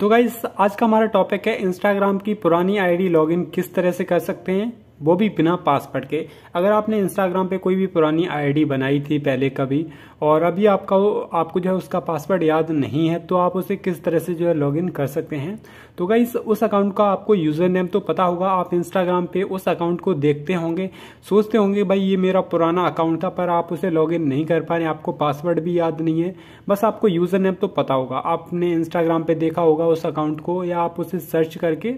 तो गाइज आज का हमारा टॉपिक है इंस्टाग्राम की पुरानी आईडी लॉगिन किस तरह से कर सकते हैं वो भी बिना पासवर्ड के अगर आपने इंस्टाग्राम पे कोई भी पुरानी आईडी बनाई थी पहले कभी और अभी आपका आपको जो है उसका पासवर्ड याद नहीं है तो आप उसे किस तरह से जो है लॉगिन कर सकते हैं तो गाइस उस अकाउंट का आपको यूज़र नेम तो पता होगा आप इंस्टाग्राम पे उस अकाउंट को देखते होंगे सोचते होंगे भाई ये मेरा पुराना अकाउंट था पर आप उसे लॉग नहीं कर पा रहे आपको पासवर्ड भी याद नहीं है बस आपको यूज़र नेम तो पता होगा आपने इंस्टाग्राम पर देखा होगा उस अकाउंट को या आप उसे सर्च करके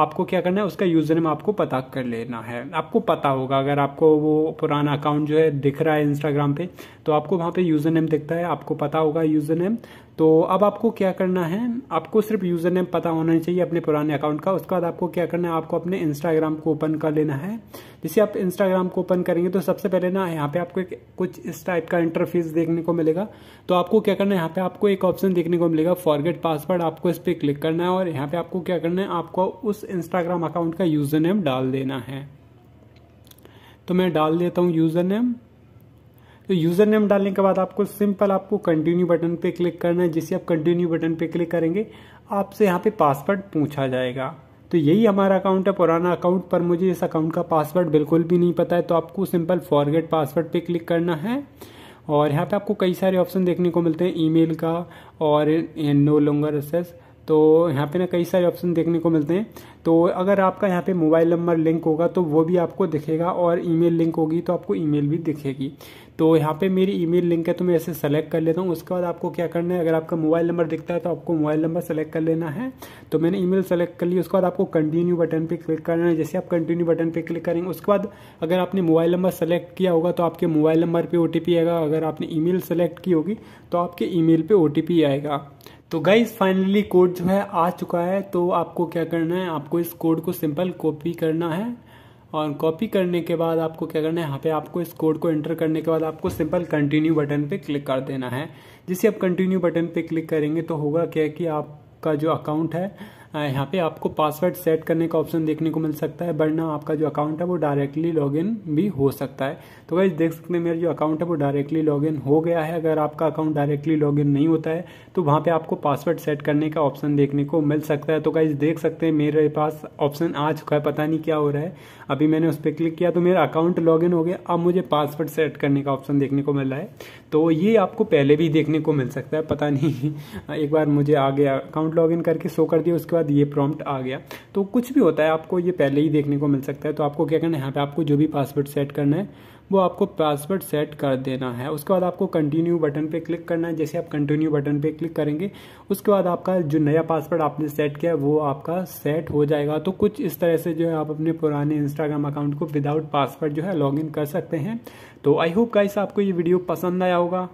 आपको क्या करना है उसका यूज़र नेम आपको पता कर लेना है आपको पता होगा अगर आपको वो पुराना अकाउंट जो है दिख रहा है इंस्टाग्राम पे तो आपको वहाँ पे यूज़र नेम दिखता है आपको पता होगा यूज़र नेम तो अब आपको क्या करना है आपको सिर्फ यूज़र नेम पता होना चाहिए अपने पुराने अकाउंट का उसके बाद आपको क्या करना है आपको अपने इंस्टाग्राम को ओपन कर लेना है जैसे आप इंस्टाग्राम को ओपन करेंगे तो सबसे पहले ना यहाँ पे आपको एक कुछ इस टाइप का इंटरफेस देखने को मिलेगा तो आपको क्या करना है यहाँ पे आपको एक ऑप्शन देखने को मिलेगा फॉरगेट पासवर्ड आपको इस पर क्लिक करना है और यहाँ पे आपको क्या करना है आपको उस इंस्टाग्राम अकाउंट का यूज़र नेम डाल देना है तो मैं डाल देता हूँ यूज़र नेम तो यूज़र नेम डालने के बाद आपको सिंपल आपको कंटिन्यू बटन पे क्लिक करना है जिसे आप कंटिन्यू बटन पे क्लिक करेंगे आपसे यहाँ पे पासवर्ड पूछा जाएगा तो यही हमारा अकाउंट है पुराना अकाउंट पर मुझे इस अकाउंट का पासवर्ड बिल्कुल भी नहीं पता है तो आपको सिंपल फॉरगेट पासवर्ड पे क्लिक करना है और यहाँ पे आपको कई सारे ऑप्शन देखने को मिलते हैं ईमेल का और नो लॉन्गर एक्सेस तो यहाँ पे ना कई सारे ऑप्शन देखने को मिलते हैं तो अगर आपका यहाँ पे मोबाइल नंबर लिंक होगा तो वो भी आपको दिखेगा और ईमेल लिंक होगी तो आपको ईमेल भी दिखेगी तो यहाँ पे मेरी ईमेल लिंक है तो मैं ऐसे सेलेक्ट कर लेता हूँ उसके बाद आपको क्या करना है अगर आपका मोबाइल नंबर दिखता है तो आपको मोबाइल नंबर सेलेक्ट कर लेना है तो मैंने मेल सेलेक्ट कर ली उसके बाद आपको कंटिन्यू बटन पर क्लिक करना है जैसे आप कंटिन्यू बटन पर क्लिक करेंगे उसके बाद अगर आपने मोबाइल नंबर सेलेक्ट किया होगा तो आपके मोबाइल नंबर पर ओ आएगा अगर आपने ई सेलेक्ट की होगी तो आपके ई मेल आएगा तो गाइज फाइनली कोड जो है आ चुका है तो आपको क्या करना है आपको इस कोड को सिंपल कॉपी करना है और कॉपी करने के बाद आपको क्या करना है यहाँ पे आपको इस कोड को एंटर करने के बाद आपको सिंपल कंटिन्यू बटन पे क्लिक कर देना है जिसे आप कंटिन्यू बटन पे क्लिक करेंगे तो होगा क्या कि आपका जो अकाउंट है हाँ, यहाँ पे आपको पासवर्ड सेट करने का ऑप्शन देखने को मिल सकता है वरना आपका जो अकाउंट है वो डायरेक्टली लॉगिन भी हो सकता है तो गाइज देख सकते हैं मेरा जो अकाउंट है वो डायरेक्टली लॉगिन हो गया है अगर आपका अकाउंट डायरेक्टली लॉगिन नहीं होता है तो वहाँ पर आपको पासवर्ड सेट करने का ऑप्शन देखने को मिल सकता है तो गाइज देख सकते हैं मेरे पास ऑप्शन आ चुका है पता नहीं क्या हो रहा है अभी मैंने उस पर क्लिक किया तो मेरा अकाउंट इन हो गया अब मुझे पासवर्ड सेट करने का ऑप्शन देखने को मिल रहा है तो ये आपको पहले भी देखने को मिल सकता है पता नहीं एक बार मुझे आ गया अकाउंट इन करके शो कर दिया उसके बाद बाद ये प्रॉम्प्ट आ गया तो कुछ भी होता है आपको ये पहले ही देखने को मिल सकता है तो आपको क्या करना है यहाँ पे आपको जो भी पासवर्ड सेट करना है वो आपको पासवर्ड सेट कर देना है उसके बाद आपको कंटिन्यू बटन पे क्लिक करना है जैसे आप कंटिन्यू बटन पे क्लिक करेंगे उसके बाद आपका जो नया पासवर्ड आपने सेट किया है वो आपका सेट हो जाएगा तो कुछ इस तरह से जो है आप अपने पुराने इंस्टाग्राम अकाउंट को विदाउट पासवर्ड जो है लॉगिन कर सकते हैं तो आई होप गाइस आपको ये वीडियो पसंद आया होगा